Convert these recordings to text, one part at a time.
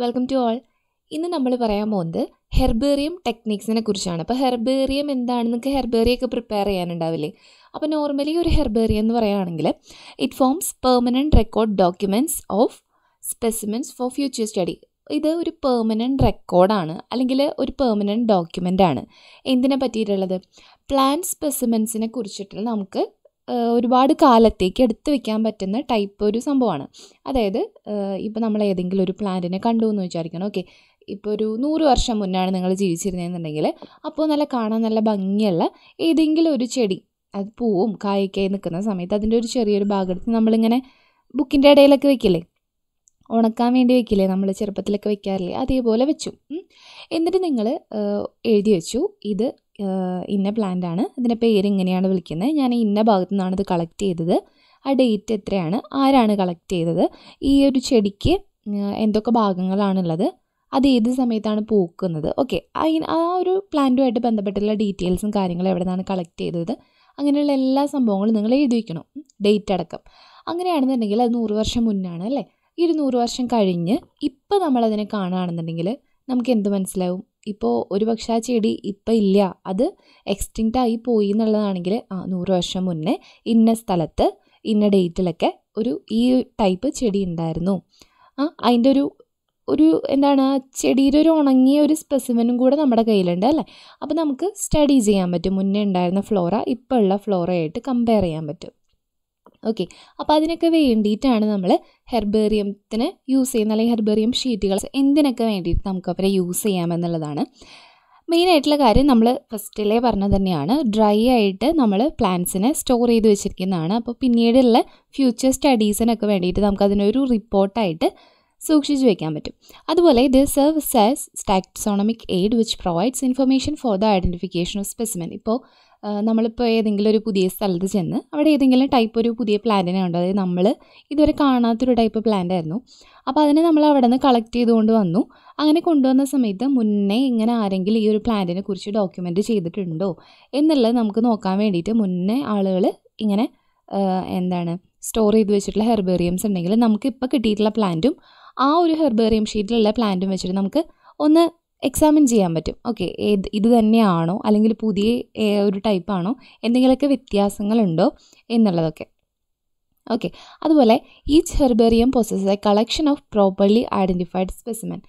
Welcome to all ഇന്ന് നമ്മൾ പറയാൻ പോകുന്നത് ഹെർബേറിയം ടെക്നിക്സിനെ കുറിച്ചാണ് അപ്പോൾ ഹെർബേറിയം എന്താണ് നിങ്ങൾക്ക് ഹെർബേറിയൊക്കെ പ്രിപ്പയർ ചെയ്യാനുണ്ടാവില്ലേ അപ്പോൾ നോർമലി ഒരു ഹെർബേറിയം എന്ന് പറയുകയാണെങ്കിൽ it forms permanent record documents of specimens for future study ഇത് ഒരു പെർമനൻറ്റ് റെക്കോർഡാണ് അല്ലെങ്കിൽ ഒരു പെർമനൻറ്റ് ഡോക്യുമെൻ്റ് ആണ് എന്തിനെ പറ്റിയിട്ടുള്ളത് പ്ലാന്റ് സ്പെസിമെൻസിനെ കുറിച്ചിട്ടുള്ള നമുക്ക് ഒരുപാട് കാലത്തേക്ക് എടുത്തു വെക്കാൻ പറ്റുന്ന ടൈപ്പ് ഒരു സംഭവമാണ് അതായത് ഇപ്പോൾ നമ്മൾ ഏതെങ്കിലും ഒരു പ്ലാന്റിനെ കണ്ടു എന്ന് വിചാരിക്കണം ഓക്കെ ഇപ്പോൾ ഒരു നൂറ് വർഷം മുന്നാണ് നിങ്ങൾ ജീവിച്ചിരുന്നതെന്നുണ്ടെങ്കിൽ അപ്പോൾ നല്ല കാണാൻ നല്ല ഭംഗിയുള്ള ഏതെങ്കിലും ഒരു ചെടി അത് പൂവും കായൊക്കെയായി നിൽക്കുന്ന സമയത്ത് അതിൻ്റെ ഒരു ചെറിയൊരു ഭാഗം എടുത്ത് നമ്മളിങ്ങനെ ബുക്കിൻ്റെ ഇടയിലൊക്കെ വെക്കില്ലേ ഉണക്കാൻ വേണ്ടി വെക്കില്ലേ നമ്മൾ ചെറുപ്പത്തിലൊക്കെ വെക്കാറില്ലേ അതേപോലെ വെച്ചു എന്നിട്ട് നിങ്ങൾ എഴുതി വെച്ചു ഇത് ഇന്ന പ്ലാന്റ് ആണ് ഇതിൻ്റെ പേര് ഇങ്ങനെയാണ് വിളിക്കുന്നത് ഞാൻ ഇന്ന ഭാഗത്തു നിന്നാണ് ഇത് കളക്ട് ചെയ്തത് ആ ഡേറ്റ് എത്രയാണ് ആരാണ് കളക്ട് ചെയ്തത് ഈ ഒരു ചെടിക്ക് എന്തൊക്കെ ഭാഗങ്ങളാണുള്ളത് അത് ഏത് സമയത്താണ് പൂക്കുന്നത് ഓക്കെ ആ ഒരു പ്ലാന്റുമായിട്ട് ബന്ധപ്പെട്ടുള്ള ഡീറ്റെയിൽസും കാര്യങ്ങളും എവിടെ നിന്നാണ് കളക്ട് ചെയ്തത് അങ്ങനെയുള്ള എല്ലാ സംഭവങ്ങളും നിങ്ങൾ എഴുതി വയ്ക്കണം ഡേറ്റ് അടക്കം അങ്ങനെയാണെന്നുണ്ടെങ്കിൽ അത് നൂറ് വർഷം മുന്നാണ് അല്ലേ ഇരുന്നൂറ് വർഷം കഴിഞ്ഞ് ഇപ്പം നമ്മളതിനെ കാണുകയാണെന്നുണ്ടെങ്കിൽ നമുക്ക് എന്ത് മനസ്സിലാവും ഇപ്പോൾ ഒരു പക്ഷേ ആ ചെടി ഇപ്പം ഇല്ല അത് എക്സ്റ്റിങ്ക്റ്റ് ആയി പോയി എന്നുള്ളതാണെങ്കിൽ ആ നൂറ് വർഷം മുന്നേ ഇന്ന സ്ഥലത്ത് ഇന്ന ഡേറ്റിലൊക്കെ ഒരു ഈ ടൈപ്പ് ചെടി ഉണ്ടായിരുന്നു ആ അതിൻ്റെ ഒരു ഒരു എന്താണ് ആ ചെടിയുടെ ഒരു ഉണങ്ങിയ ഒരു സ്പെസിമനും കൂടെ നമ്മുടെ കയ്യിലുണ്ട് അല്ലേ അപ്പോൾ നമുക്ക് സ്റ്റഡി ചെയ്യാൻ പറ്റും മുന്നേ ഉണ്ടായിരുന്ന ഫ്ലോറ ഇപ്പോൾ ഉള്ള ഫ്ലോറയായിട്ട് കമ്പയർ ചെയ്യാൻ പറ്റും ഓക്കെ അപ്പോൾ അതിനൊക്കെ വേണ്ടിയിട്ടാണ് നമ്മൾ ഹെർബേറിയത്തിന് യൂസ് ചെയ്യുന്ന അല്ലെങ്കിൽ ഹെർബേറിയം ഷീറ്റുകൾ എന്തിനൊക്കെ വേണ്ടിയിട്ട് നമുക്ക് അവരെ യൂസ് ചെയ്യാമെന്നുള്ളതാണ് മെയിനായിട്ടുള്ള കാര്യം നമ്മൾ ഫസ്റ്റിലേ പറഞ്ഞത് തന്നെയാണ് ഡ്രൈ ആയിട്ട് നമ്മൾ പ്ലാന്റ്സിനെ സ്റ്റോർ ചെയ്ത് വെച്ചിരിക്കുന്നതാണ് അപ്പോൾ പിന്നീടുള്ള ഫ്യൂച്ചർ സ്റ്റഡീസിനൊക്കെ വേണ്ടിയിട്ട് നമുക്ക് അതിനൊരു റിപ്പോർട്ടായിട്ട് സൂക്ഷിച്ചു വയ്ക്കാൻ പറ്റും അതുപോലെ ഇത് serves as taxonomic aid which provides information for the identification of specimen ഇപ്പോൾ നമ്മളിപ്പോൾ ഏതെങ്കിലും ഒരു പുതിയ സ്ഥലത്ത് ചെന്ന് അവിടെ ഏതെങ്കിലും ടൈപ്പ് ഒരു പുതിയ പ്ലാന്റിനെ ഉണ്ട് അതായത് നമ്മൾ ഇതുവരെ കാണാത്തൊരു ടൈപ്പ് പ്ലാന്റ് ആയിരുന്നു അപ്പോൾ അതിനെ നമ്മൾ അവിടെ നിന്ന് കളക്ട് ചെയ്തുകൊണ്ട് വന്നു അങ്ങനെ കൊണ്ടുവന്ന സമയത്ത് മുന്നേ ഇങ്ങനെ ആരെങ്കിലും ഈ ഒരു പ്ലാന്റിനെ കുറിച്ച് ഡോക്യുമെൻ്റ് ചെയ്തിട്ടുണ്ടോ എന്നുള്ളത് നമുക്ക് നോക്കാൻ വേണ്ടിയിട്ട് മുന്നേ ആളുകൾ ഇങ്ങനെ എന്താണ് സ്റ്റോർ ചെയ്ത് വെച്ചിട്ടുള്ള ഹെർബേറിയംസ് ഉണ്ടെങ്കിൽ നമുക്ക് ഇപ്പോൾ കിട്ടിയിട്ടുള്ള പ്ലാന്റും ആ ഒരു ഹെർബേറിയം ഷീറ്റിലുള്ള പ്ലാന്റും വെച്ചിട്ട് നമുക്ക് ഒന്ന് എക്സാമിൻ ചെയ്യാൻ പറ്റും ഓക്കെ ഏത് ഇത് തന്നെയാണോ അല്ലെങ്കിൽ പുതിയ ഒരു ടൈപ്പാണോ എന്തെങ്കിലുമൊക്കെ വ്യത്യാസങ്ങളുണ്ടോ എന്നുള്ളതൊക്കെ ഓക്കെ അതുപോലെ each herbarium possess a collection of properly identified specimen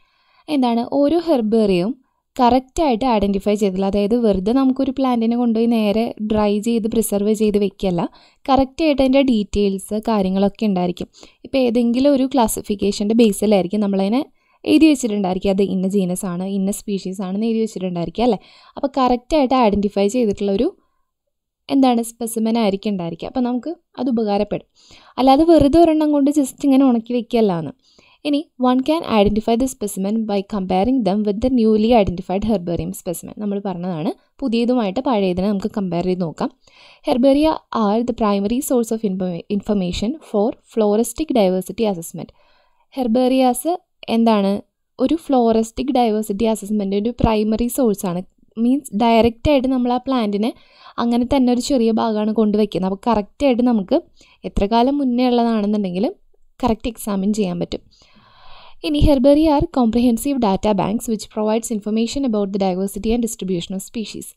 എന്താണ് ഓരോ ഹെർബേറിയവും കറക്റ്റായിട്ട് ഐഡൻറ്റിഫൈ ചെയ്തില്ല അതായത് വെറുതെ നമുക്കൊരു പ്ലാന്റിനെ കൊണ്ടുപോയി നേരെ ഡ്രൈ ചെയ്ത് പ്രിസർവ് ചെയ്ത് വെക്കല്ല കറക്റ്റായിട്ട് അതിൻ്റെ ഡീറ്റെയിൽസ് കാര്യങ്ങളൊക്കെ ഉണ്ടായിരിക്കും ഇപ്പോൾ ഏതെങ്കിലും ഒരു ക്ലാസിഫിക്കേഷൻ്റെ ബേസിലായിരിക്കും നമ്മളതിനെ എഴുതി വെച്ചിട്ടുണ്ടായിരിക്കും അത് ഇന്ന ജീനസ് ആണ് ഇന്ന സ്പീഷീസ് ആണെന്ന് എഴുതി വെച്ചിട്ടുണ്ടായിരിക്കുക അല്ലേ അപ്പോൾ കറക്റ്റായിട്ട് ഐഡൻറ്റിഫൈ ചെയ്തിട്ടുള്ള ഒരു എന്താണ് സ്പെസിമൻ ആയിരിക്കും ഉണ്ടായിരിക്കുക അപ്പോൾ നമുക്ക് അത് ഉപകാരപ്പെടും അല്ലാതെ വെറുതെ ഒരെണ്ണം കൊണ്ട് ജസ്റ്റ് ഇങ്ങനെ ഉണക്കി വെക്കുകയല്ലാന്ന് ഇനി one can identify the specimen by comparing them with the newly identified herbarium specimen നമ്മൾ പറഞ്ഞതാണ് പുതിയതുമായിട്ട് പഴയതിനെ നമുക്ക് കമ്പയർ ചെയ്ത് നോക്കാം herbaria are the primary source of information for floristic diversity assessment herbarias എന്താണ് ഒരു ഫ്ലോറസ്റ്റിക് ഡൈവേഴ്സിറ്റി അസസ്മെൻ്റ് ഒരു പ്രൈമറി സോഴ്സാണ് മീൻസ് ഡയറക്റ്റായിട്ട് നമ്മൾ ആ പ്ലാന്റിനെ അങ്ങനെ തന്നെ ഒരു ചെറിയ ഭാഗമാണ് കൊണ്ടുവയ്ക്കുന്നത് അപ്പോൾ കറക്റ്റായിട്ട് നമുക്ക് എത്ര കാലം മുന്നേ ഉള്ളതാണെന്നുണ്ടെങ്കിൽ കറക്റ്റ് എക്സാമിൻ ചെയ്യാൻ പറ്റും ഇനി herbaria are comprehensive data banks which provides information about the diversity and distribution of species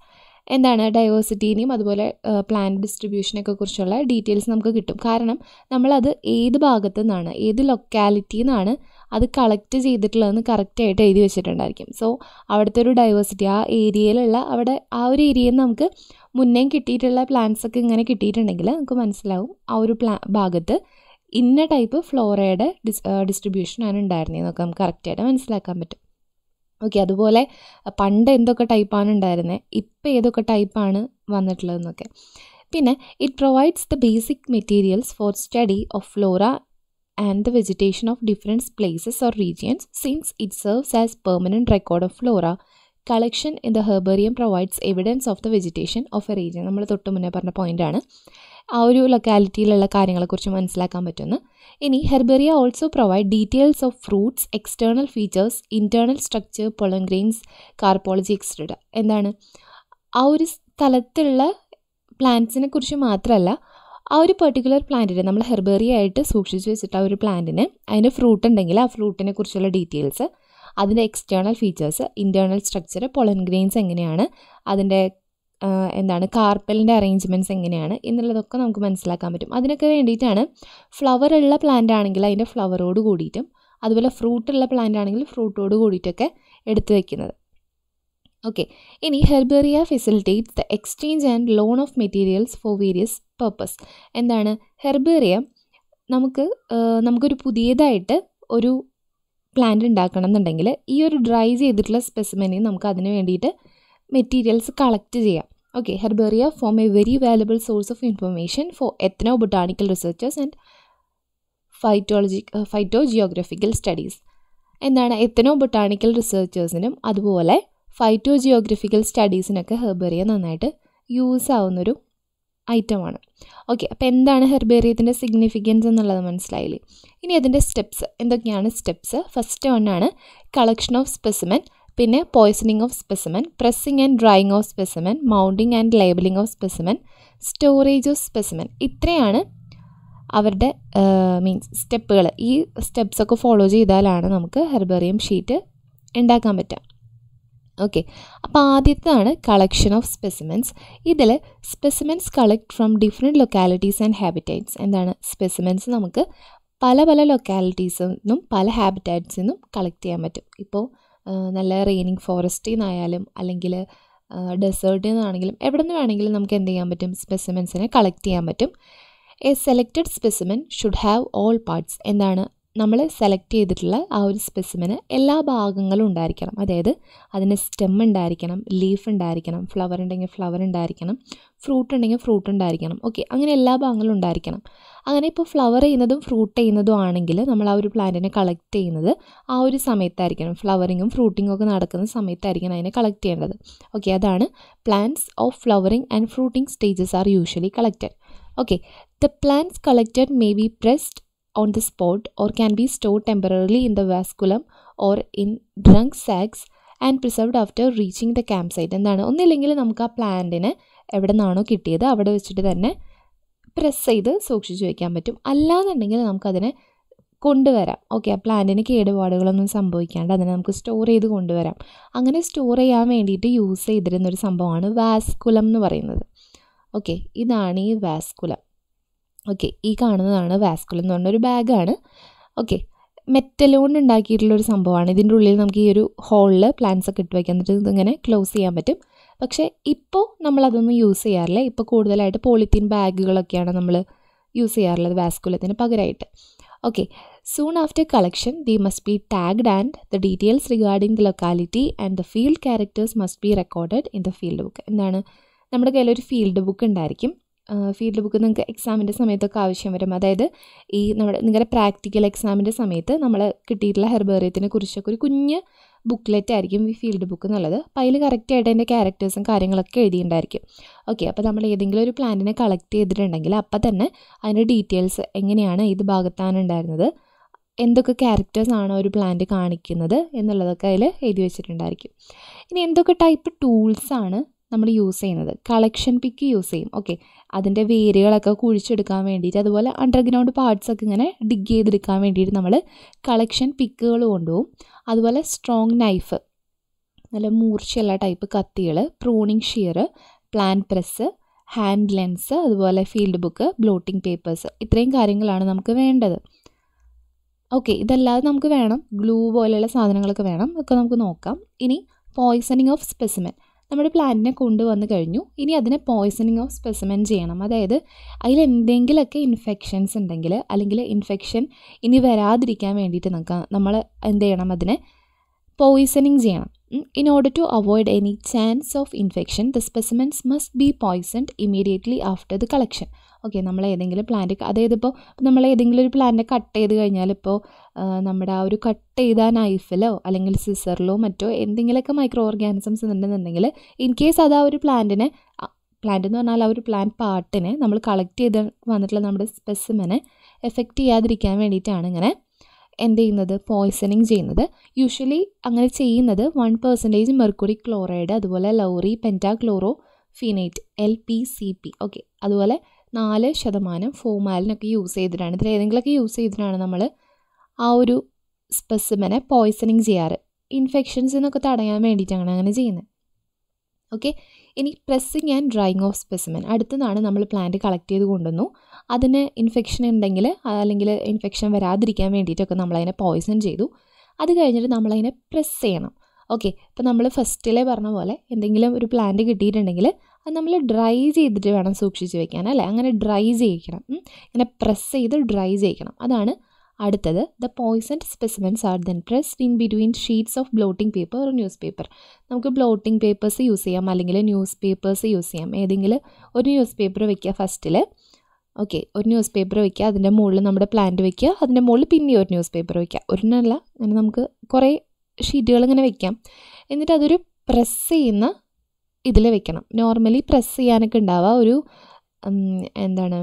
എന്താണ് ഡയോസിറ്റീനെയും അതുപോലെ പ്ലാൻ ഡിസ്ട്രിബ്യൂഷനൊക്കെ കുറിച്ചുള്ള ഡീറ്റെയിൽസ് നമുക്ക് കിട്ടും കാരണം നമ്മളത് ഏത് ഭാഗത്തു നിന്നാണ് ഏത് ലൊക്കാലിറ്റി നിന്നാണ് അത് കളക്ട് ചെയ്തിട്ടുള്ളതെന്ന് കറക്റ്റായിട്ട് എഴുതി വെച്ചിട്ടുണ്ടായിരിക്കും സോ അവിടുത്തെ ഒരു ഡൈവേഴ്സിറ്റി ആ ഏരിയയിലുള്ള അവിടെ ആ ഒരു ഏരിയയിൽ നമുക്ക് മുന്നേ കിട്ടിയിട്ടുള്ള പ്ലാന്റ്സ് ഒക്കെ ഇങ്ങനെ കിട്ടിയിട്ടുണ്ടെങ്കിൽ നമുക്ക് മനസ്സിലാവും ആ ഒരു പ്ലാ ഭാഗത്ത് ഇന്ന ടൈപ്പ് ഫ്ലോറയുടെ ഡിസ് ഡിസ്ട്രിബ്യൂഷനാണ് എന്നൊക്കെ നമുക്ക് കറക്റ്റായിട്ട് മനസ്സിലാക്കാൻ പറ്റും ഓക്കെ അതുപോലെ പണ്ട് എന്തൊക്കെ ടൈപ്പാണ് ഉണ്ടായിരുന്നത് ഇപ്പോൾ ഏതൊക്കെ ടൈപ്പാണ് വന്നിട്ടുള്ളതെന്നൊക്കെ പിന്നെ it provides the basic materials for study of flora and the vegetation of different places or regions since it serves as permanent record of flora collection in the herbarium provides evidence of the vegetation of a region നമ്മൾ തൊട്ട് മുന്നേ പറഞ്ഞ പോയിൻ്റാണ് ആ ഒരു ലൊക്കാലിറ്റിയിലുള്ള കാര്യങ്ങളെക്കുറിച്ച് മനസ്സിലാക്കാൻ പറ്റുന്നു ഇനി herbaria also provide details of fruits external features internal structure pollen grains carpology extra എന്താണ് ആ ഒരു സ്ഥലത്തുള്ള പ്ലാന്റ്സിനെ കുറിച്ച് മാത്രമല്ല ആ ഒരു പെർട്ടിക്കുലർ പ്ലാന്റിനെ നമ്മൾ ഹെർബേറിയ ആയിട്ട് സൂക്ഷിച്ചു വെച്ചിട്ട് ആ ഒരു പ്ലാന്റിന് അതിൻ്റെ ഫ്രൂട്ട് ഉണ്ടെങ്കിൽ ആ ഫ്രൂട്ടിനെ കുറിച്ചുള്ള ഡീറ്റെയിൽസ് അതിൻ്റെ external features internal structure pollen grains എങ്ങനെയാണ് അതിൻ്റെ എന്താണ് കാർപ്പലിൻ്റെ അറേഞ്ച്മെൻറ്റ്സ് എങ്ങനെയാണ് എന്നുള്ളതൊക്കെ നമുക്ക് മനസ്സിലാക്കാൻ പറ്റും അതിനൊക്കെ വേണ്ടിയിട്ടാണ് ഫ്ലവർ ഉള്ള പ്ലാന്റ് ആണെങ്കിൽ അതിൻ്റെ ഫ്ലവറോട് കൂടിയിട്ടും അതുപോലെ ഫ്രൂട്ട് ഉള്ള പ്ലാന്റ് ആണെങ്കിൽ ഫ്രൂട്ടോട് കൂടിയിട്ടൊക്കെ എടുത്തു വയ്ക്കുന്നത് ഓക്കെ ഇനി herbaria facilitates the exchange and loan of materials for various purpose എന്താണ് ഹെർബേറിയ നമുക്ക് നമുക്കൊരു പുതിയതായിട്ട് ഒരു പ്ലാന്റ് ഉണ്ടാക്കണം എന്നുണ്ടെങ്കിൽ ഈ ഒരു ഡ്രൈ ചെയ്തിട്ടുള്ള സ്പെസിമെനി നമുക്ക് അതിന് വേണ്ടിയിട്ട് മെറ്റീരിയൽസ് കളക്ട് ചെയ്യാം okay herbaria form a very very source of information for ethno botanical researchers and phytology phyto geographical studies എന്താണ് എത്തനോ ബൊട്ടാണിക്കൽ റിസർച്ചേഴ്സിനും അതുപോലെ ഫൈറ്റോ ജിയോഗ്രഫിക്കൽ സ്റ്റഡീസിനൊക്കെ ഹെർബേറിയ നന്നായിട്ട് യൂസ് ആവുന്നൊരു ഐറ്റമാണ് ഓക്കെ അപ്പോൾ എന്താണ് ഹെർബേറിയത്തിൻ്റെ സിഗ്നിഫിക്കൻസ് എന്നുള്ളത് മനസ്സിലായില്ലേ ഇനി അതിൻ്റെ സ്റ്റെപ്സ് എന്തൊക്കെയാണ് സ്റ്റെപ്സ് ഫസ്റ്റ് വണ്ണാണ് കളക്ഷൻ ഓഫ് സ്പെസിമെൻ പിന്നെ poisoning of specimen pressing and drying of specimen mounting and labelling of specimen storage of specimen ഇത്രയാണ് അവരുടെ മീൻസ് സ്റ്റെപ്പുകൾ ഈ സ്റ്റെപ്സൊക്കെ ഫോളോ ചെയ്താലാണ് നമുക്ക് ഹെർബേറിയം ഷീറ്റ് ഉണ്ടാക്കാൻ പറ്റുക ഓക്കെ അപ്പോൾ ആദ്യത്തേതാണ് കളക്ഷൻ ഓഫ് സ്പെസിമെൻസ് ഇതിൽ specimens collect from different localities and habitats എന്താണ് സ്പെസിമെൻസ് നമുക്ക് പല പല ലൊക്കാലിറ്റീസിൽ നിന്നും പല ഹാബിറ്റാറ്റ്സിൽ നിന്നും കളക്ട് ചെയ്യാൻ പറ്റും ഇപ്പോൾ നല്ല റെയിനിങ് ഫോറസ്റ്റിൽ നിന്നായാലും അല്ലെങ്കിൽ ഡെസേർട്ടിൽ നിന്നാണെങ്കിലും എവിടെ നിന്ന് വേണമെങ്കിലും നമുക്ക് എന്ത് ചെയ്യാൻ പറ്റും സ്പെസിമെൻസിനെ കളക്ട് ചെയ്യാൻ പറ്റും a selected specimen should have all parts എന്താണ് നമ്മൾ സെലക്ട് ചെയ്തിട്ടുള്ള ആ ഒരു സ്പെസിമിന് എല്ലാ ഭാഗങ്ങളും ഉണ്ടായിരിക്കണം അതായത് അതിന് സ്റ്റെം ഉണ്ടായിരിക്കണം ലീഫ് ഉണ്ടായിരിക്കണം ഫ്ലവർ ഉണ്ടെങ്കിൽ ഫ്ലവർ ഉണ്ടായിരിക്കണം ഫ്രൂട്ട് ഉണ്ടെങ്കിൽ ഫ്രൂട്ട് ഉണ്ടായിരിക്കണം ഓക്കെ അങ്ങനെ എല്ലാ ഭാഗങ്ങളും ഉണ്ടായിരിക്കണം അങ്ങനെ ഇപ്പോൾ ഫ്ലവർ ചെയ്യുന്നതും ഫ്രൂട്ട് ചെയ്യുന്നതും ആണെങ്കിൽ നമ്മൾ ആ ഒരു പ്ലാന്റിനെ കളക്ട് ചെയ്യുന്നത് ആ ഒരു സമയത്തായിരിക്കണം ഫ്ലവറിങ്ങും ഫ്രൂട്ടിങ്ങും ഒക്കെ നടക്കുന്ന സമയത്തായിരിക്കണം അതിനെ കളക്ട് ചെയ്യേണ്ടത് ഓക്കെ അതാണ് plants of flowering and fruiting stages are usually collected okay the plants collected may be pressed on the spot or can be store temporarily in the vasculum or in drunk sacks and preserved after reaching the camp site എന്താണ് ഒന്നില്ലെങ്കിൽ നമുക്ക് ആ പ്ലാന്റിന് എവിടെ നിന്നാണോ കിട്ടിയത് അവിടെ വെച്ചിട്ട് തന്നെ പ്രസ് ചെയ്ത് സൂക്ഷിച്ച് വയ്ക്കാൻ പറ്റും അല്ലാന്നുണ്ടെങ്കിൽ നമുക്കതിനെ കൊണ്ടുവരാം ഓക്കെ ആ പ്ലാന്റിന് കേടുപാടുകളൊന്നും സംഭവിക്കാണ്ട് അതിനെ നമുക്ക് സ്റ്റോർ ചെയ്ത് കൊണ്ടുവരാം അങ്ങനെ സ്റ്റോർ ചെയ്യാൻ വേണ്ടിയിട്ട് യൂസ് ചെയ്തിരുന്നൊരു സംഭവമാണ് വാസ്കുലം എന്ന് പറയുന്നത് ഓക്കെ ഇതാണ് ഈ വാസ്കുലം ഓക്കെ ഈ കാണുന്നതാണ് വാസ്കുൽ എന്ന് പറഞ്ഞൊരു ബാഗാണ് ഓക്കെ മെറ്റൽ കൊണ്ട് ഉണ്ടാക്കിയിട്ടുള്ളൊരു സംഭവമാണ് ഇതിൻ്റെ ഉള്ളിൽ നമുക്ക് ഈ ഒരു ഹോളിൽ പ്ലാന്റ്സ് ഒക്കെ ഇട്ട് വയ്ക്കാൻ പറ്റും ഇതിങ്ങനെ ക്ലോസ് ചെയ്യാൻ പറ്റും പക്ഷേ ഇപ്പോൾ നമ്മളതൊന്നും യൂസ് ചെയ്യാറില്ല ഇപ്പോൾ കൂടുതലായിട്ട് പോളിത്തീൻ ബാഗുകളൊക്കെയാണ് നമ്മൾ യൂസ് ചെയ്യാറുള്ളത് വാസ്കുലത്തിന് പകരമായിട്ട് okay soon after collection the must be tagged and the details regarding the locality and the field characters must be recorded in the field book എന്താണ് നമ്മുടെ കയ്യിലൊരു ഫീൽഡ് ബുക്ക് ഉണ്ടായിരിക്കും ഫീൽഡ് ബുക്ക് നിങ്ങൾക്ക് എക്സാമിൻ്റെ സമയത്തൊക്കെ ആവശ്യം വരും അതായത് ഈ നമ്മുടെ നിങ്ങളുടെ പ്രാക്ടിക്കൽ എക്സാമിൻ്റെ സമയത്ത് നമ്മൾ കിട്ടിയിട്ടുള്ള ഹെർബേറിയത്തിനെ കുറിച്ചൊക്കെ ഒരു കുഞ്ഞ് ബുക്ക്ലെറ്റ് ആയിരിക്കും ഈ ഫീൽഡ് ബുക്ക് എന്നുള്ളത് അപ്പോൾ അതിൽ കറക്റ്റായിട്ട് അതിൻ്റെ ക്യാരക്ടേഴ്സും കാര്യങ്ങളൊക്കെ എഴുതിയിട്ടുണ്ടായിരിക്കും ഓക്കെ അപ്പോൾ നമ്മൾ ഏതെങ്കിലും ഒരു പ്ലാന്റിനെ കളക്ട് ചെയ്തിട്ടുണ്ടെങ്കിൽ അപ്പോൾ തന്നെ അതിൻ്റെ ഡീറ്റെയിൽസ് എങ്ങനെയാണ് ഇത് ഭാഗത്താണ് ഉണ്ടായിരുന്നത് എന്തൊക്കെ ക്യാരക്ടേഴ്സ് ആണ് ഒരു പ്ലാന്റ് കാണിക്കുന്നത് എന്നുള്ളതൊക്കെ അതിൽ എഴുതി വെച്ചിട്ടുണ്ടായിരിക്കും ഇനി എന്തൊക്കെ ടൈപ്പ് ടൂൾസാണ് നമ്മൾ യൂസ് ചെയ്യുന്നത് കളക്ഷൻ പിക്ക് യൂസ് ചെയ്യും ഓക്കെ അതിൻ്റെ വേരുകളൊക്കെ കുഴിച്ചെടുക്കാൻ വേണ്ടിയിട്ട് അതുപോലെ അണ്ടർഗ്രൗണ്ട് പാർട്സൊക്കെ ഇങ്ങനെ ഡിഗ് ചെയ്തെടുക്കാൻ വേണ്ടിയിട്ട് നമ്മൾ കളക്ഷൻ പിക്കുകൾ കൊണ്ടുപോകും അതുപോലെ സ്ട്രോങ് നൈഫ് നല്ല മൂർച്ചയുള്ള ടൈപ്പ് കത്തികൾ pruning shear plant press hand lens അതുപോലെ ഫീൽഡ് ബുക്ക് ബ്ലോട്ടിംഗ് പേപ്പേഴ്സ് ഇത്രയും കാര്യങ്ങളാണ് നമുക്ക് വേണ്ടത് ഓക്കെ ഇതല്ലാതെ നമുക്ക് വേണം ഗ്ലൂ പോലെയുള്ള സാധനങ്ങളൊക്കെ വേണം ഒക്കെ നമുക്ക് നോക്കാം ഇനി പോയ്സണിങ് ഓഫ് സ്പെസിമെൻ നമ്മുടെ പ്ലാന്റിനെ കൊണ്ടുവന്ന് കഴിഞ്ഞു ഇനി അതിനെ പോയ്സണിങ് ഓഫ് സ്പെസിമെൻ ചെയ്യണം അതായത് അതിൽ എന്തെങ്കിലുമൊക്കെ ഇൻഫെക്ഷൻസ് ഉണ്ടെങ്കിൽ അല്ലെങ്കിൽ ഇൻഫെക്ഷൻ ഇനി വരാതിരിക്കാൻ വേണ്ടിയിട്ട് നമുക്ക് നമ്മൾ എന്ത് ചെയ്യണം അതിനെ പോയ്സണിങ് ചെയ്യണം in order to avoid any chance of infection the specimens must be poisoned immediately after the collection. Okay നമ്മൾ ഏതെങ്കിലും പ്ലാന്റ് അതായത് ഇപ്പോൾ നമ്മൾ ഏതെങ്കിലും ഒരു പ്ലാന്റ് കട്ട് ചെയ്ത് കഴിഞ്ഞാൽ ഇപ്പോൾ നമ്മുടെ ആ ഒരു കട്ട് ചെയ്ത നൈഫിലോ അല്ലെങ്കിൽ സിസറിലോ മറ്റോ എന്തെങ്കിലുമൊക്കെ മൈക്രോ ഓർഗാനിസംസ് ഉണ്ടെന്നുണ്ടെങ്കിൽ ഇൻ കേസ് അത് ആ ഒരു പ്ലാന്റിനെ പ്ലാന്റ് എന്ന് പറഞ്ഞാൽ ആ ഒരു പ്ലാന്റ് പാർട്ടിനെ നമ്മൾ കളക്ട് ചെയ്ത് വന്നിട്ടുള്ള നമ്മുടെ സ്പെസിമനെ എഫക്റ്റ് ചെയ്യാതിരിക്കാൻ വേണ്ടിയിട്ടാണ് ഇങ്ങനെ എന്ത് ചെയ്യുന്നത് പോയ്സണിങ് ചെയ്യുന്നത് യൂഷ്വലി അങ്ങനെ ചെയ്യുന്നത് വൺ പെർസെൻറ്റേജ് മെർക്കുറി ക്ലോറൈഡ് അതുപോലെ lauryl pentachlorophenate L P C P okay അതുപോലെ നാല് ശതമാനം ഫോമാലിനൊക്കെ യൂസ് ചെയ്തിട്ടാണ് ഇതിൽ ഏതെങ്കിലുമൊക്കെ യൂസ് ചെയ്തിട്ടാണ് നമ്മൾ ആ ഒരു സ്പെസിമനെ പോയ്സണിങ് ചെയ്യാറ് ഇൻഫെക്ഷൻസ് എന്നൊക്കെ തടയാൻ വേണ്ടിയിട്ടാണ് അങ്ങനെ ചെയ്യുന്നത് ഓക്കെ ഇനി pressing and drying of specimen അടുത്തതാണ് നമ്മൾ പ്ലാന്റ് കളക്ട് ചെയ്ത് കൊണ്ടുവന്നു അതിന് ഇൻഫെക്ഷൻ ഉണ്ടെങ്കിൽ അല്ലെങ്കിൽ ഇൻഫെക്ഷൻ വരാതിരിക്കാൻ വേണ്ടിയിട്ടൊക്കെ നമ്മളതിനെ പോയ്സൺ ചെയ്തു അത് കഴിഞ്ഞിട്ട് നമ്മളതിനെ പ്രസ് ചെയ്യണം ഓക്കെ ഇപ്പം നമ്മൾ ഫസ്റ്റിലെ പറഞ്ഞ പോലെ എന്തെങ്കിലും ഒരു പ്ലാന്റ് കിട്ടിയിട്ടുണ്ടെങ്കിൽ അത് നമ്മൾ ഡ്രൈ ചെയ്തിട്ട് വേണം സൂക്ഷിച്ച് വെക്കാൻ അല്ലേ അങ്ങനെ ഡ്രൈ ചെയ്യിക്കണം ഇങ്ങനെ പ്രസ് ചെയ്ത് ഡ്രൈ ചെയ്യിക്കണം അതാണ് അടുത്തത് the poison specimens are then pressed in between sheets of blotting paper ഒരു ന്യൂസ് പേപ്പർ നമുക്ക് ബ്ലോട്ടിംഗ് പേപ്പേഴ്സ് യൂസ് ചെയ്യാം അല്ലെങ്കിൽ ന്യൂസ് പേപ്പേഴ്സ് യൂസ് ചെയ്യാം ഏതെങ്കിലും ഒരു ന്യൂസ് പേപ്പർ വയ്ക്കുക ഫസ്റ്റിൽ ഓക്കെ ഒരു ന്യൂസ് പേപ്പർ വയ്ക്കുക അതിൻ്റെ മുകളിൽ നമ്മുടെ പ്ലാന്റ് വയ്ക്കുക അതിൻ്റെ മുകളിൽ പിന്നെ ഒരു ന്യൂസ് പേപ്പർ വയ്ക്കുക ഒരെണ്ണമല്ല അങ്ങനെ നമുക്ക് കുറേ ഷീറ്റുകൾ ഇങ്ങനെ വെക്കാം എന്നിട്ട് അതൊരു പ്രസ് ചെയ്യുന്ന ഇതിൽ വെക്കണം നോർമലി പ്രസ് ചെയ്യാനൊക്കെ ഉണ്ടാവുക ഒരു എന്താണ്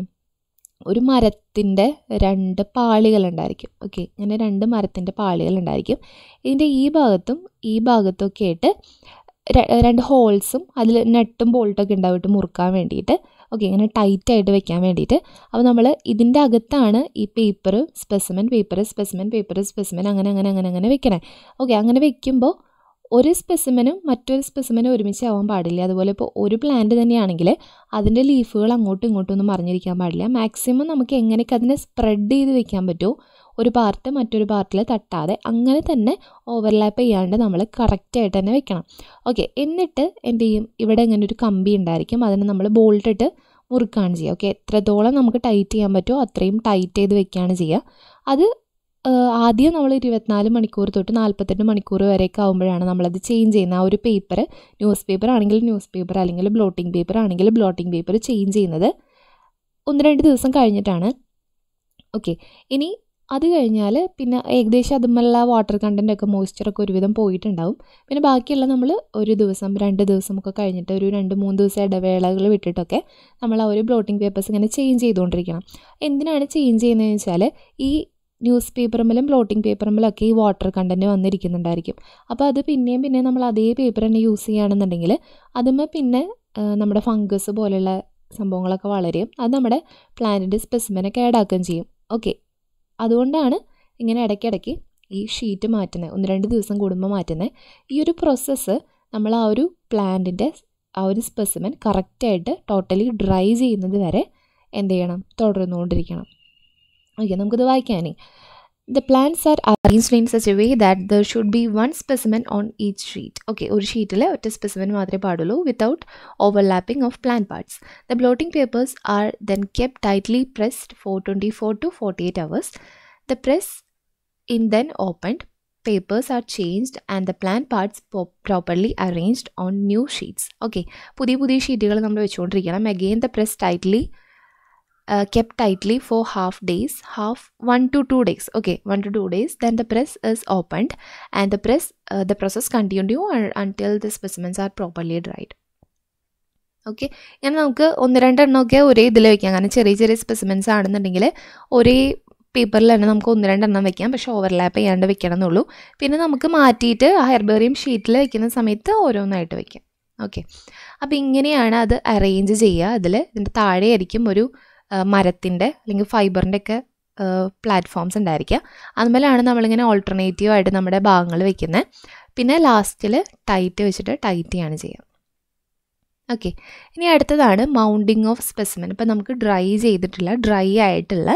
ഒരു മരത്തിൻ്റെ രണ്ട് പാളികളുണ്ടായിരിക്കും ഓക്കെ ഇങ്ങനെ രണ്ട് മരത്തിൻ്റെ പാളികളുണ്ടായിരിക്കും ഇതിൻ്റെ ഈ ഭാഗത്തും ഈ ഭാഗത്തും ഒക്കെ ആയിട്ട് രണ്ട് ഹോൾസും അതിൽ നട്ടും ബോൾട്ടൊക്കെ ഉണ്ടാവിട്ട് മുറുക്കാൻ വേണ്ടിയിട്ട് ഓക്കെ ഇങ്ങനെ ടൈറ്റായിട്ട് വെക്കാൻ വേണ്ടിയിട്ട് അപ്പോൾ നമ്മൾ ഇതിൻ്റെ അകത്താണ് ഈ paper specimen paper specimen paper specimen അങ്ങനെ അങ്ങനെ അങ്ങനെ അങ്ങനെ വെക്കണേ ഓക്കെ അങ്ങനെ വെക്കുമ്പോൾ ഒരു സ്പെസിമനും മറ്റൊരു സ്പെസിമനും ഒരുമിച്ച് ആവാൻ പാടില്ല അതുപോലെ ഇപ്പോൾ ഒരു പ്ലാന്റ് തന്നെയാണെങ്കിൽ അതിൻ്റെ ലീഫുകൾ അങ്ങോട്ടും ഇങ്ങോട്ടും ഒന്നും മറിഞ്ഞിരിക്കാൻ പാടില്ല മാക്സിമം നമുക്ക് എങ്ങനെയൊക്കെ അതിനെ സ്പ്രെഡ് ചെയ്ത് വെക്കാൻ പറ്റുമോ ഒരു പാർട്ട് മറ്റൊരു പാർട്ടിൽ തട്ടാതെ അങ്ങനെ തന്നെ ഓവർലാപ്പ് ചെയ്യാണ്ട് നമ്മൾ കറക്റ്റായിട്ട് തന്നെ വെക്കണം ഓക്കെ എന്നിട്ട് എന്ത് ചെയ്യും ഇവിടെ ഇങ്ങനെ ഒരു കമ്പി ഉണ്ടായിരിക്കും അതിനെ നമ്മൾ ബോൾട്ടിട്ട് മുറുക്കുകയാണ് ചെയ്യുക ഓക്കെ എത്രത്തോളം നമുക്ക് ടൈറ്റ് ചെയ്യാൻ പറ്റുമോ അത്രയും ടൈറ്റ് ചെയ്ത് വെക്കുകയാണ് ചെയ്യുക അത് ആദ്യം നമ്മൾ ഇരുപത്തിനാല് മണിക്കൂർ തൊട്ട് നാൽപ്പത്തെട്ട് മണിക്കൂർ വരെയൊക്കെ ആകുമ്പോഴാണ് നമ്മളത് ചേഞ്ച് ചെയ്യുന്നത് ആ ഒരു പേപ്പർ ന്യൂസ് പേപ്പർ ആണെങ്കിൽ ന്യൂസ് പേപ്പർ അല്ലെങ്കിൽ ബ്ലോട്ടിംഗ് പേപ്പർ ആണെങ്കിൽ ബ്ലോട്ടിംഗ് പേപ്പർ ചേഞ്ച് ചെയ്യുന്നത് ഒന്ന് രണ്ട് ദിവസം കഴിഞ്ഞിട്ടാണ് ഓക്കെ ഇനി അത് കഴിഞ്ഞാൽ പിന്നെ ഏകദേശം അതുമല്ല വാട്ടർ കണ്ടൻ്റ് ഒക്കെ മോയ്സ്ചറൊക്കെ ഒരുവിധം പോയിട്ടുണ്ടാവും പിന്നെ ബാക്കിയുള്ള നമ്മൾ ഒരു ദിവസം രണ്ട് ദിവസമൊക്കെ കഴിഞ്ഞിട്ട് ഒരു രണ്ട് മൂന്ന് ദിവസം ഇടവേളകൾ വിട്ടിട്ടൊക്കെ നമ്മൾ ആ ഒരു ബ്ലോട്ടിംഗ് പേപ്പേഴ്സ് ഇങ്ങനെ ചേഞ്ച് ചെയ്തുകൊണ്ടിരിക്കണം എന്തിനാണ് ചേഞ്ച് ചെയ്യുന്നതെന്ന് വെച്ചാൽ ഈ ന്യൂസ് പേപ്പറുമ്പിലും ബ്ലോട്ടിംഗ് പേപ്പറുമ്പിലൊക്കെ ഈ വാട്ടർ കണ്ടൻറ്റ് വന്നിരിക്കുന്നുണ്ടായിരിക്കും അപ്പോൾ അത് പിന്നെയും പിന്നെയും നമ്മൾ അതേ പേപ്പർ തന്നെ യൂസ് ചെയ്യുകയാണെന്നുണ്ടെങ്കിൽ അതുമ്മേ പിന്നെ നമ്മുടെ ഫംഗസ് പോലെയുള്ള സംഭവങ്ങളൊക്കെ വളരെയും അത് നമ്മുടെ പ്ലാനറ്റ് സ്പെസിമനെ കേടാക്കുകയും ചെയ്യും ഓക്കെ അതുകൊണ്ടാണ് ഇങ്ങനെ ഇടയ്ക്കിടയ്ക്ക് ഈ ഷീറ്റ് മാറ്റുന്നത് ഒന്ന് രണ്ട് ദിവസം കൂടുമ്പോൾ മാറ്റുന്നത് ഈ ഒരു പ്രോസസ്സ് നമ്മൾ ആ ഒരു പ്ലാന്റിൻ്റെ ആ ഒരു സ്പെസിമെൻ കറക്റ്റായിട്ട് ടോട്ടലി ഡ്രൈ ചെയ്യുന്നത് വരെ എന്ത് ചെയ്യണം തുടർന്നുകൊണ്ടിരിക്കണം ഓക്കെ നമുക്കിത് വായിക്കാനേ The plants are arranged in such a way that there should be one specimen on each sheet. Okay, one sheet le, one specimen without overlapping of plant parts. The blotting papers are then kept tightly pressed for 24 to 48 hours. The press in then opened, papers are changed and the plant parts properly arranged on new sheets. Okay, pudi pudi sheet again the press tightly uh, kept tightly for half days, half 1 to 2 days. Okay, 1 to 2 days. Then the press is opened and the press uh, the process continues until the specimens are properly dried. Okay ഇങ്ങനെ നമുക്ക് ഒന്ന് രണ്ടെണ്ണമൊക്കെ ഒരേ ഇതിൽ വയ്ക്കാം കാരണം ചെറിയ ചെറിയ specimens ആണെന്നുണ്ടെങ്കിൽ ഒരേ പേപ്പറിൽ തന്നെ നമുക്ക് ഒന്ന് രണ്ടെണ്ണം വെക്കാം പക്ഷേ ഓവർലാപ്പ് ചെയ്യാണ്ട് വെക്കണം എന്നുള്ളൂ പിന്നെ നമുക്ക് മാറ്റിയിട്ട് ഹെർബേറിയം ഷീറ്റിൽ വെക്കുന്ന സമയത്ത് ഓരോന്നായിട്ട് വെക്കാം ഓക്കെ അപ്പോൾ ഇങ്ങനെയാണ് അത് അറേഞ്ച് ചെയ്യുക അതിൽ ഇതിൻ്റെ താഴെയായിരിക്കും ഒരു മരത്തിൻ്റെ അല്ലെങ്കിൽ ഫൈബറിൻ്റെ ഒക്കെ പ്ലാറ്റ്ഫോംസ് ഉണ്ടായിരിക്കുക അതുമേലാണ് നമ്മളിങ്ങനെ ഓൾട്ടർനേറ്റീവ് ആയിട്ട് നമ്മുടെ ഭാഗങ്ങൾ വെക്കുന്നത് പിന്നെ ലാസ്റ്റിൽ ടൈറ്റ് വെച്ചിട്ട് ടൈറ്റ് ചെയ്യാണ് ചെയ്യുക ഓക്കെ ഇനി അടുത്തതാണ് മൗണ്ടിങ് ഓഫ് സ്പെസിമെൻ ഇപ്പം നമുക്ക് ഡ്രൈ ചെയ്തിട്ടില്ല ഡ്രൈ ആയിട്ടുള്ള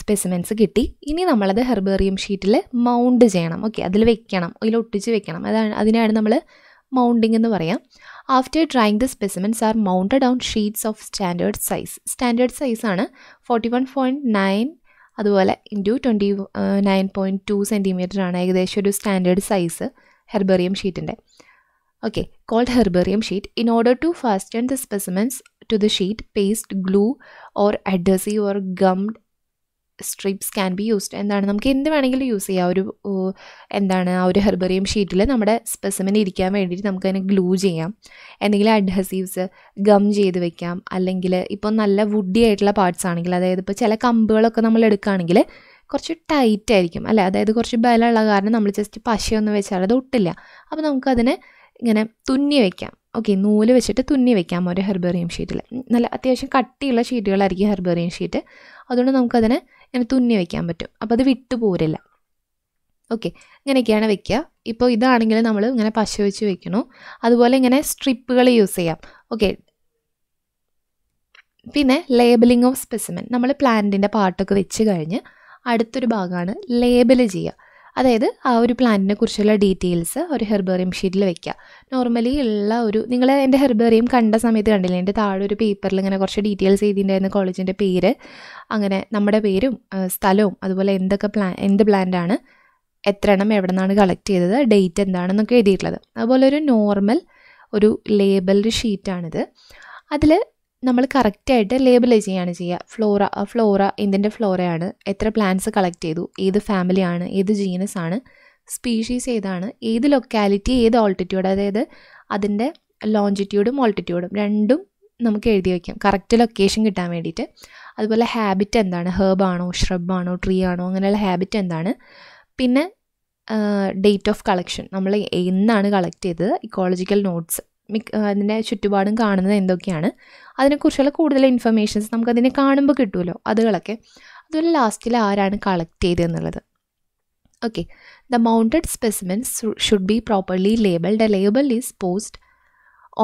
സ്പെസിമെൻസ് കിട്ടി ഇനി നമ്മളത് ഹെർബേറിയം ഷീറ്റിൽ മൗണ്ട് ചെയ്യണം ഓക്കെ അതിൽ വെക്കണം അതിൽ ഒട്ടിച്ച് വെക്കണം അതാണ് അതിനാണ് നമ്മൾ മൗണ്ടിങ് എന്ന് പറയാം after drying the specimens are mounted on sheets of standard size standard സൈസാണ് ഫോർട്ടി വൺ പോയിൻറ്റ് നയൻ അതുപോലെ into twenty nine point two സെൻറ്റിമീറ്ററാണ് ഏകദേശം ഒരു സ്റ്റാൻഡേർഡ് സൈസ് ഹെർബേറിയം ഷീറ്റിൻ്റെ okay called herbarium sheet in order to fasten the specimens to the sheet paste glue or adhesive or gummed strips can be used എന്താണ് നമുക്ക് എന്ത് വേണമെങ്കിലും use ചെയ്യാം ഒരു എന്താണ് ആ ഒരു ഹെർബറിയം ഷീറ്റിൽ നമ്മുടെ സ്പെസിമിന് ഇരിക്കാൻ വേണ്ടിയിട്ട് നമുക്ക് അതിനെ ഗ്ലൂ ചെയ്യാം എന്തെങ്കിലും അഡ്ഹസീവ്സ് ഗം ചെയ്ത് വെക്കാം അല്ലെങ്കിൽ ഇപ്പോൾ നല്ല വുഡി ആയിട്ടുള്ള പാർട്സ് ആണെങ്കിൽ അതായത് ഇപ്പോൾ ചില കമ്പുകളൊക്കെ നമ്മൾ എടുക്കുകയാണെങ്കിൽ കുറച്ച് ടൈറ്റ് ആയിരിക്കും അല്ലേ അതായത് കുറച്ച് ബലമുള്ള കാരണം നമ്മൾ ജസ്റ്റ് പശയൊന്നും വെച്ചാൽ അത് ഒട്ടില്ല അപ്പോൾ നമുക്കതിനെ ഇങ്ങനെ തുന്നി വെക്കാം ഓക്കെ നൂല് വെച്ചിട്ട് തുന്നി വെക്കാം ഒരു ഹെർബേറിയം ഷീറ്റിൽ നല്ല അത്യാവശ്യം കട്ടിയുള്ള ഷീറ്റുകളായിരിക്കും ഹെർബേറിയം ഷീറ്റ് അതുകൊണ്ട് നമുക്കതിനെ ഇങ്ങനെ തുന്നി വെക്കാൻ പറ്റും അപ്പോൾ അത് വിട്ടു പോരില്ല ഓക്കെ ഇങ്ങനെയൊക്കെയാണ് വെക്കുക ഇപ്പോൾ ഇതാണെങ്കിൽ നമ്മൾ ഇങ്ങനെ പശ വെച്ച് വെക്കണു അതുപോലെ ഇങ്ങനെ സ്ട്രിപ്പുകൾ യൂസ് ചെയ്യാം ഓക്കെ പിന്നെ ലേബലിംഗ് ഓഫ് സ്പെസിമെൻ നമ്മൾ പ്ലാന്റിൻ്റെ പാർട്ടൊക്കെ വെച്ച് കഴിഞ്ഞ് അടുത്തൊരു ഭാഗമാണ് ലേബൽ ചെയ്യുക അതായത് ആ ഒരു പ്ലാന്റിനെ കുറിച്ചുള്ള ഡീറ്റെയിൽസ് ഒരു ഹെർബേറിയം ഷീറ്റിൽ വെക്കുക നോർമലി ഉള്ള ഒരു നിങ്ങൾ എൻ്റെ ഹെർബേറിയം കണ്ട സമയത്ത് കണ്ടില്ലേ എൻ്റെ താഴെ ഒരു പേപ്പറിൽ ഇങ്ങനെ കുറച്ച് ഡീറ്റെയിൽസ് ചെയ്തിട്ടുണ്ടായിരുന്ന കോളേജിൻ്റെ പേര് അങ്ങനെ നമ്മുടെ പേരും സ്ഥലവും അതുപോലെ എന്തൊക്കെ പ്ലാൻ എന്ത് പ്ലാന്റാണ് എത്ര എണ്ണം എവിടെ നിന്നാണ് കളക്ട് ചെയ്തത് ഡേറ്റ് എന്താണെന്നൊക്കെ എഴുതിയിട്ടുള്ളത് അതുപോലെ ഒരു നോർമൽ ഒരു ലേബൽഡ് ഷീറ്റാണിത് അതിൽ നമ്മൾ കറക്റ്റായിട്ട് ലേബലൈസ് ചെയ്യുകയാണ് ചെയ്യുക ഫ്ലോറ ഫ്ലോറ എന്തിൻ്റെ ഫ്ലോറയാണ് എത്ര പ്ലാന്റ്സ് കളക്ട് ചെയ്തു ഏത് ഫാമിലിയാണ് ഏത് ജീനസ് ആണ് സ്പീഷീസ് ഏതാണ് ഏത് ലൊക്കാലിറ്റി ഏത് ഓൾട്ടിറ്റ്യൂഡ് അതായത് അതിൻ്റെ ലോഞ്ചിറ്റ്യൂഡും ഓൾട്ടിറ്റ്യൂഡും രണ്ടും നമുക്ക് എഴുതി വയ്ക്കാം കറക്റ്റ് ലൊക്കേഷൻ കിട്ടാൻ വേണ്ടിയിട്ട് അതുപോലെ ഹാബിറ്റ് എന്താണ് ഹേർബാണോ ഷ്രബാണോ ട്രീ ആണോ അങ്ങനെയുള്ള ഹാബിറ്റ് എന്താണ് പിന്നെ ഡേറ്റ് ഓഫ് കളക്ഷൻ നമ്മൾ എന്നാണ് കളക്ട് ചെയ്തത് ഇക്കോളജിക്കൽ നോട്ട്സ് മിക്ക അതിൻ്റെ ചുറ്റുപാടും കാണുന്നത് എന്തൊക്കെയാണ് അതിനെക്കുറിച്ചുള്ള കൂടുതൽ ഇൻഫർമേഷൻസ് നമുക്കതിനെ കാണുമ്പോൾ കിട്ടുമല്ലോ അതുകളൊക്കെ അതുപോലെ ലാസ്റ്റിൽ ആരാണ് കളക്ട് ചെയ്തതെന്നുള്ളത് okay the mounted specimens should be properly labelled a label is post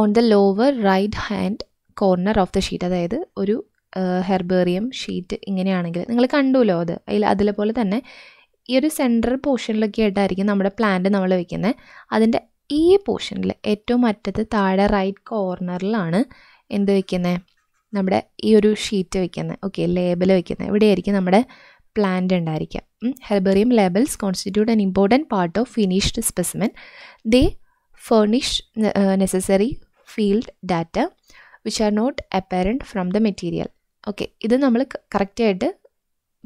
on the lower right hand corner of the sheet അതായത് ഒരു ഹെർബേറിയം ഷീറ്റ് ഇങ്ങനെയാണെങ്കിൽ നിങ്ങൾ കണ്ടുല്ലോ അത് അതിൽ അതിലെ പോലെ തന്നെ ഈ ഒരു സെൻട്രൽ പോർഷനിലൊക്കെ ആയിട്ടായിരിക്കും നമ്മുടെ പ്ലാന്റ് നമ്മൾ വെക്കുന്നത് അതിൻ്റെ ഈ പോർഷനിൽ ഏറ്റവും അറ്റത്ത് താഴെ റൈറ്റ് കോർണറിലാണ് എന്ത് വയ്ക്കുന്നത് നമ്മുടെ ഈ ഒരു ഷീറ്റ് വയ്ക്കുന്നത് ഓക്കെ ലേബൽ വയ്ക്കുന്നത് ഇവിടെയായിരിക്കും നമ്മുടെ പ്ലാന്റ് ഉണ്ടായിരിക്കുക herbarium labels constitute an important part of finished specimen they furnish necessary field data which are not apparent from the material okay ഇത് നമ്മൾ കറക്റ്റായിട്ട്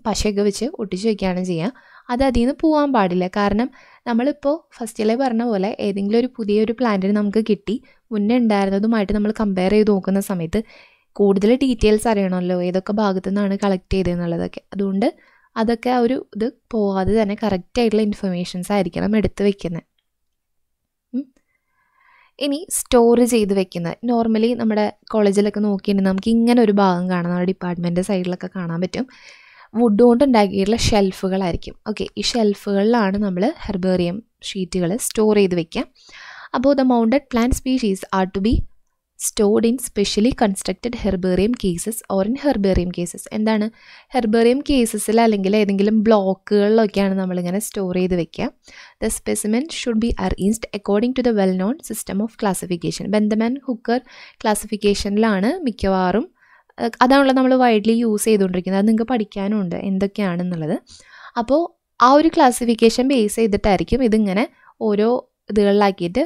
പശയൊക്കെ വെച്ച് ഒട്ടിച്ച് വയ്ക്കുകയാണ് ചെയ്യുക അത് അതിൽ നിന്ന് പോകാൻ പാടില്ല കാരണം നമ്മളിപ്പോൾ ഇലേ പറഞ്ഞ പോലെ ഏതെങ്കിലും ഒരു പുതിയൊരു പ്ലാന്റിന് നമുക്ക് കിട്ടി മുന്നേ ഉണ്ടായിരുന്നതുമായിട്ട് നമ്മൾ കമ്പയർ ചെയ്ത് നോക്കുന്ന സമയത്ത് കൂടുതൽ ഡീറ്റെയിൽസ് അറിയണമല്ലോ ഏതൊക്കെ ഭാഗത്തു നിന്നാണ് കളക്ട് ചെയ്തതെന്നുള്ളതൊക്കെ അതുകൊണ്ട് അതൊക്കെ ആ ഒരു ഇത് പോവാതെ തന്നെ കറക്റ്റായിട്ടുള്ള ഇൻഫർമേഷൻസ് ആയിരിക്കണം എടുത്ത് വെക്കുന്നത് ഇനി സ്റ്റോർ ചെയ്ത് വെക്കുന്നത് നോർമലി നമ്മുടെ കോളേജിലൊക്കെ നോക്കിയിട്ടുണ്ടെങ്കിൽ നമുക്ക് ഇങ്ങനെ ഒരു ഭാഗം കാണാം നമ്മുടെ ഡിപ്പാർട്ട്മെൻറ്റ് സൈഡിലൊക്കെ കാണാൻ പറ്റും വുഡ് കൊണ്ട് ഉണ്ടാക്കിയിട്ടുള്ള ഷെൽഫുകളായിരിക്കും ഓക്കെ ഈ ഷെൽഫുകളിലാണ് നമ്മൾ ഹെർബേറിയം ഷീറ്റുകൾ സ്റ്റോർ ചെയ്ത് വെക്കുക അപ്പോൾ the mounted plant species are to be stored in specially constructed herbarium cases or in herbarium cases എന്താണ് ഹെർബേറിയം കേസസിൽ അല്ലെങ്കിൽ ഏതെങ്കിലും ബ്ലോക്കുകളിലൊക്കെയാണ് നമ്മളിങ്ങനെ സ്റ്റോർ ചെയ്ത് വെക്കുക the specimen should be arranged according to the well known system of classification Bentham and Hooker ക്ലാസിഫിക്കേഷനിലാണ് മിക്കവാറും അതാണല്ലോ നമ്മൾ വൈഡ്ലി യൂസ് ചെയ്തുകൊണ്ടിരിക്കുന്നത് അത് നിങ്ങൾക്ക് പഠിക്കാനുണ്ട് എന്തൊക്കെയാണെന്നുള്ളത് അപ്പോൾ ആ ഒരു ക്ലാസിഫിക്കേഷൻ ബേസ് ചെയ്തിട്ടായിരിക്കും ഇതിങ്ങനെ ഓരോ ഇതുകളിലാക്കിയിട്ട്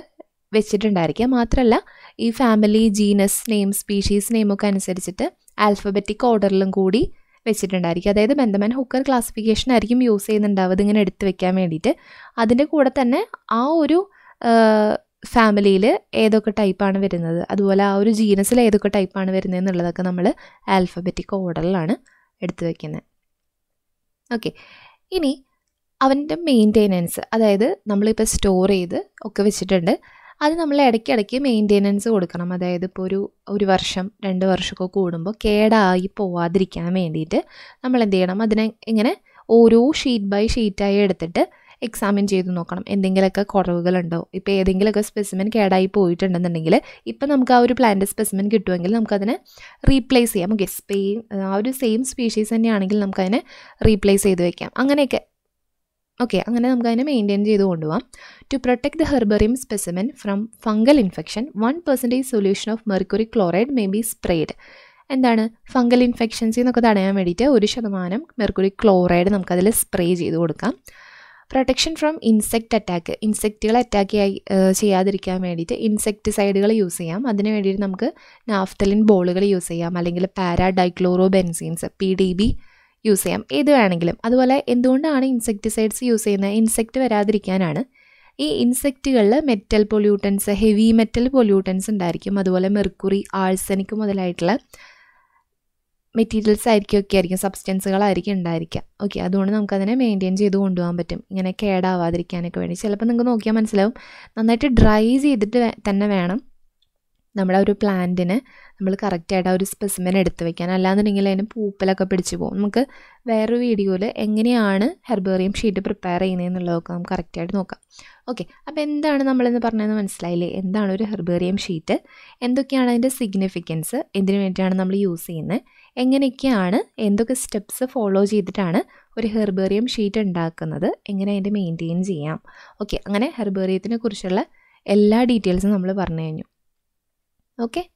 വെച്ചിട്ടുണ്ടായിരിക്കുക മാത്രമല്ല ഈ ഫാമിലി ജീനസ് നെയിം സ്പീഷീസ് നെയിമൊക്കെ അനുസരിച്ചിട്ട് ആൽഫബറ്റിക് ഓർഡറിലും കൂടി വെച്ചിട്ടുണ്ടായിരിക്കും അതായത് ബന്ധമാൻ ഹുക്കർ ക്ലാസിഫിക്കേഷൻ ആയിരിക്കും യൂസ് ചെയ്യുന്നുണ്ടാവുക ഇതിങ്ങനെ എടുത്തു വെക്കാൻ വേണ്ടിയിട്ട് അതിൻ്റെ കൂടെ തന്നെ ആ ഒരു ഫാമിലിയിൽ ഏതൊക്കെ ടൈപ്പാണ് വരുന്നത് അതുപോലെ ആ ഒരു ജീനസിൽ ഏതൊക്കെ ടൈപ്പാണ് വരുന്നത് എന്നുള്ളതൊക്കെ നമ്മൾ ആൽഫബറ്റിക് ഓർഡറിലാണ് എടുത്തു വയ്ക്കുന്നത് ഓക്കെ ഇനി അവൻ്റെ മെയിൻറ്റെനൻസ് അതായത് നമ്മളിപ്പോൾ സ്റ്റോർ ചെയ്ത് ഒക്കെ വെച്ചിട്ടുണ്ട് അത് നമ്മൾ ഇടയ്ക്കിടയ്ക്ക് മെയിൻറ്റെനൻസ് കൊടുക്കണം അതായത് ഇപ്പോൾ ഒരു ഒരു വർഷം രണ്ട് വർഷമൊക്കെ കൂടുമ്പോൾ കേടായി പോവാതിരിക്കാൻ വേണ്ടിയിട്ട് നമ്മൾ എന്ത് ചെയ്യണം അതിനെ ഇങ്ങനെ ഓരോ ഷീറ്റ് ബൈ ഷീറ്റായി എടുത്തിട്ട് എക്സാമിൻ ചെയ്ത് നോക്കണം എന്തെങ്കിലുമൊക്കെ കുറവുകളുണ്ടോ ഇപ്പോൾ ഏതെങ്കിലുമൊക്കെ സ്പെസിമെൻ കേടായി പോയിട്ടുണ്ടെന്നുണ്ടെങ്കിൽ ഇപ്പം നമുക്ക് ആ ഒരു പ്ലാന്റ് സ്പെസിമെൻ കിട്ടുമെങ്കിൽ നമുക്കതിനെ റീപ്ലേസ് ചെയ്യാം ഓക്കെ സ്പെയിം ആ ഒരു സെയിം സ്പീഷീസ് തന്നെയാണെങ്കിൽ നമുക്കതിനെ റീപ്ലേസ് ചെയ്ത് വയ്ക്കാം അങ്ങനെയൊക്കെ ഓക്കെ അങ്ങനെ നമുക്കതിനെ മെയിൻറ്റെയിൻ ചെയ്ത് കൊണ്ടുപോകാം to protect the herbarium specimen from fungal infection one percentage solution of mercury chloride may be sprayed എന്താണ് ഫംഗൽ ഇൻഫെക്ഷൻസിന്നൊക്കെ തടയാൻ വേണ്ടിയിട്ട് ഒരു ശതമാനം മെർക്കുറി ക്ലോറൈഡ് നമുക്കതിൽ സ്പ്രേ ചെയ്ത് കൊടുക്കാം പ്രൊട്ടക്ഷൻ ഫ്രം ഇൻസെക്റ്റ് അറ്റാക്ക് ഇൻസെക്റ്റുകൾ അറ്റാക്ക് ചെയ്യാതിരിക്കാൻ വേണ്ടിയിട്ട് ഇൻസെക്ടിസൈഡുകൾ യൂസ് ചെയ്യാം അതിന് വേണ്ടിയിട്ട് നമുക്ക് നാഫ്തലിൻ ബോളുകൾ യൂസ് ചെയ്യാം അല്ലെങ്കിൽ paradichlorobenzenes P D B use ചെയ്യാം ഏത് വേണമെങ്കിലും അതുപോലെ എന്തുകൊണ്ടാണ് ഇൻസെക്ടിസൈഡ്സ് യൂസ് ചെയ്യുന്നത് ഇൻസെക്റ്റ് വരാതിരിക്കാനാണ് ഈ ഇൻസെക്റ്റുകളിൽ metal pollutants heavy metal pollutants ഉണ്ടായിരിക്കും അതുപോലെ മെർക്കുറി ആൾസനിക് മുതലായിട്ടുള്ള മെറ്റീരിയൽസ് ആയിരിക്കും ഒക്കെ ആയിരിക്കും സബ്സ്റ്റൻസുകളായിരിക്കും ഉണ്ടായിരിക്കുക ഓക്കെ അതുകൊണ്ട് നമുക്കതിനെ മെയിൻറ്റെയിൻ ചെയ്ത് കൊണ്ടുപോകാൻ പറ്റും ഇങ്ങനെ കേടാവാതിരിക്കാനൊക്കെ വേണ്ടി ചിലപ്പോൾ നിങ്ങൾക്ക് നോക്കിയാൽ മനസ്സിലാവും നന്നായിട്ട് ഡ്രൈ ചെയ്തിട്ട് തന്നെ വേണം നമ്മുടെ ഒരു പ്ലാന്റിന് നമ്മൾ കറക്റ്റായിട്ട് ആ ഒരു സ്പെസിമെൻ എടുത്ത് വെക്കാൻ അല്ലാന്നുണ്ടെങ്കിൽ അതിന് പൂപ്പലൊക്കെ പിടിച്ചു പോകും നമുക്ക് വേറൊരു വീഡിയോയിൽ എങ്ങനെയാണ് ഹെർബേറിയം ഷീറ്റ് പ്രിപ്പയർ ചെയ്യുന്നതെന്നുള്ളതൊക്കെ നമുക്ക് കറക്റ്റായിട്ട് നോക്കാം ഓക്കെ അപ്പോൾ എന്താണ് നമ്മളെന്ന് പറഞ്ഞതെന്ന് മനസ്സിലായില്ലേ എന്താണ് ഒരു ഹെർബേറിയം ഷീറ്റ് എന്തൊക്കെയാണ് അതിൻ്റെ സിഗ്നിഫിക്കൻസ് എന്തിനു വേണ്ടിയാണ് നമ്മൾ യൂസ് ചെയ്യുന്നത് എങ്ങനെയൊക്കെയാണ് എന്തൊക്കെ സ്റ്റെപ്സ് ഫോളോ ചെയ്തിട്ടാണ് ഒരു ഹെർബേറിയം ഷീറ്റ് ഉണ്ടാക്കുന്നത് എങ്ങനെ അതിൻ്റെ മെയിൻറ്റെയിൻ ചെയ്യാം ഓക്കെ അങ്ങനെ ഹെർബേറിയത്തിനെ കുറിച്ചുള്ള എല്ലാ ഡീറ്റെയിൽസും നമ്മൾ പറഞ്ഞു കഴിഞ്ഞു ओके